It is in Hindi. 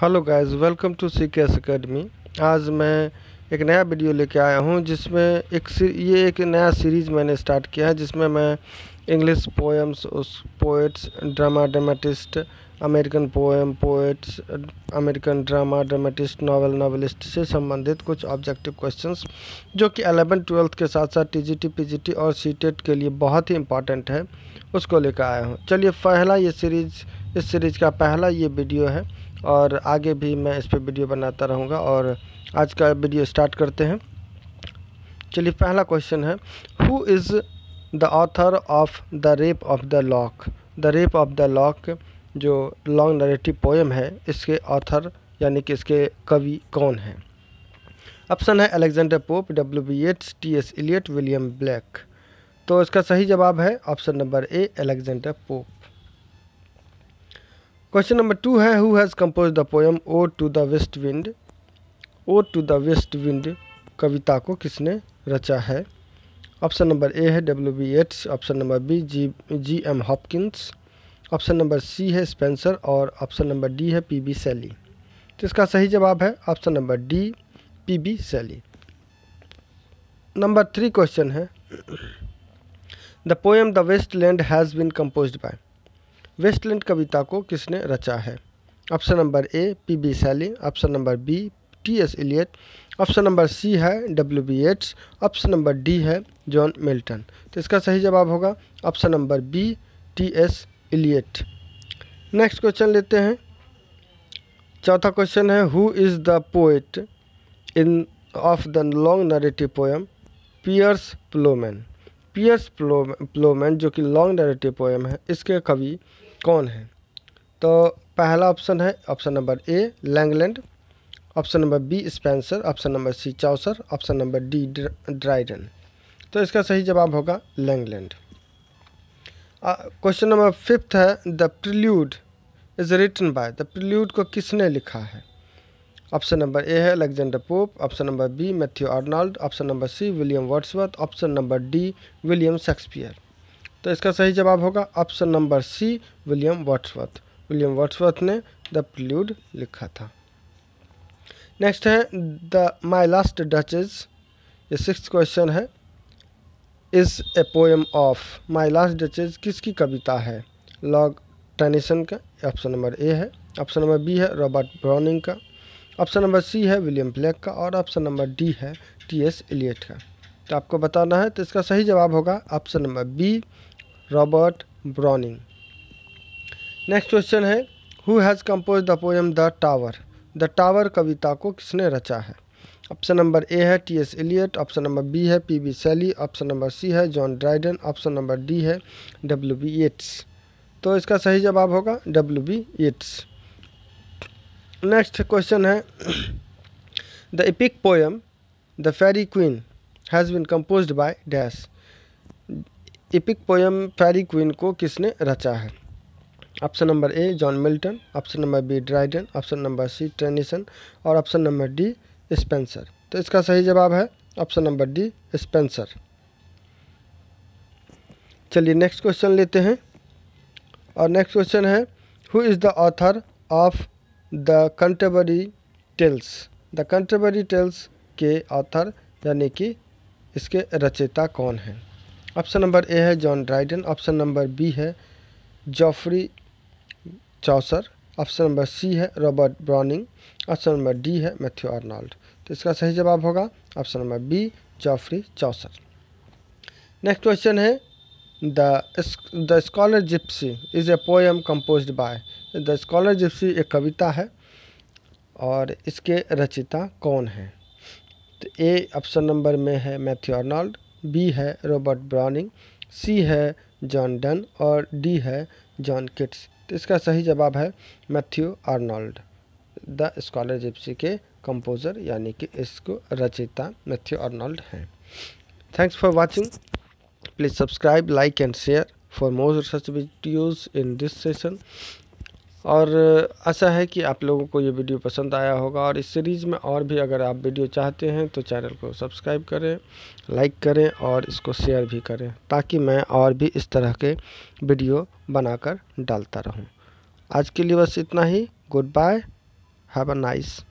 Hello guys welcome to C case academy आज मैं एक नया वीडियो लेके आया हूँ जिसमें एक ये एक नया सीरीज़ मैंने स्टार्ट किया है जिसमें मैं इंग्लिश पोएम्स उस poets drama dramatist American poem poets American drama dramatist novel novelist से संबंधित कुछ ऑब्जेक्टिव क्वेश्चंस जो कि अलेवन ट्वेल्थ के साथ साथ टीजीटी पीजीटी और सीटेट e के लिए बहुत ही इंपॉर्टेंट है उसको लेकर आया हूँ चलिए पहला ये सीरीज़ इस सीरीज़ का पहला ये वीडियो है और आगे भी मैं इस पर वीडियो बनाता रहूँगा और आज का वीडियो स्टार्ट करते हैं चलिए पहला क्वेश्चन है who is the author of the rape of the lock the rape of the lock जो लॉन्ग नरेटिव पोएम है इसके ऑथर यानी कि इसके कवि कौन हैं ऑप्शन है Alexander Pope W B Yeats T S Eliot William Blake तो इसका सही जवाब है option number A Alexander Pope question number two है who has composed the poem ode to the west wind ode to the west wind कविता को किसने रचा है ऑप्शन नंबर ए है W B Yeats option number B G G M Hopkins option number C है स्पेंसर और ऑप्शन नंबर डी है पी बी सैली तो इसका सही जवाब है option number D P B Shelley number three question है the poem the waste land has been composed by wasteland कविता को किसने रचा है option number A P B Shelley option number B T S Eliot option number C है W B Yeats option number D है जॉन मिल्टन तो इसका सही जवाब होगा option number B T S Elliott next question लेते हैं चौथा क्वेश्चन है who is the poet in of the long narrative poem Piers Plowman Piers Plowman जो कि लॉन्ग नरेटिव पोएम है इसके कवि कौन है तो पहला ऑप्शन है option number A Langland option number B Spenser option number C Chaucer option number D Dryden तो इसका सही जवाब होगा लैंगलैंड क्वेश्चन नंबर फिफ्थ है the prelude is written by the prelude को किसने लिखा है ऑप्शन नंबर ए है Alexander Pope option number B Matthew Arnold option number C William Wordsworth option number D William Shakespeare तो इसका सही जवाब होगा option number C William Wordsworth William Wordsworth ने द प्ल्यूड लिखा था नेक्स्ट है द माई लास्ट डचेज ये सिक्स क्वेश्चन है is a poem of my last duchess किसकी कविता है लॉग टेनिसन का ऑप्शन नंबर ए है ऑप्शन नंबर बी है रॉबर्ट ब्राउनिंग का ऑप्शन नंबर सी है विलियम ब्लैक का और ऑप्शन नंबर डी है टी एस एलियट का तो आपको बताना है तो इसका सही जवाब होगा option number B Robert Browning next question है who has composed the poem the tower the tower कविता को किसने रचा है ऑप्शन नंबर ए है T S Eliot option number B है P B Shelley option number C है John Dryden option number D है डब्ल्यू बी एट्स तो इसका सही जवाब होगा W B Yeats next question है the epic poem the Faerie queen has been composed by dash epic poem Faerie Queene को किसने रचा है option number A John Milton option number B Dryden option number C Tennyson और ऑप्शन नंबर डी स्पेंसर तो इसका सही जवाब है ऑप्शन नंबर डी स्पेंसर चलिए नेक्स्ट क्वेश्चन लेते हैं और नेक्स्ट क्वेश्चन है who is the author of the Canterbury Tales the Canterbury Tales के ऑथर यानी कि इसके रचयिता कौन है ऑप्शन नंबर ए है John Dryden option number B है Geoffrey Chaucer option number C है Robert Browning option number D है मैथ्यू आर्नॉल्ड तो इसका सही जवाब होगा option number B Geoffrey Chaucer next question है the the Scholar Gipsy is a poem composed by the Scholar Gipsy एक कविता है और इसके रचिता कौन है तो ए ऑप्शन नंबर में है मैथ्यू अर्नॉल्ड बी है रॉबर्ट ब्राउनिंग सी है जॉन डन और डी है जॉन किट्स तो इसका सही जवाब है Matthew Arnold the Scholar Gipsy के कंपोज़र यानी कि इसको रचयिता मैथ्यू आर्नोल्ड हैं thanks for watching please subscribe like and share for more such videos in this session और आशा है कि आप लोगों को ये वीडियो पसंद आया होगा और इस सीरीज़ में और भी अगर आप वीडियो चाहते हैं तो चैनल को सब्सक्राइब करें लाइक करें और इसको शेयर भी करें ताकि मैं और भी इस तरह के वीडियो बनाकर डालता रहूं। आज के लिए बस इतना ही goodbye have a nice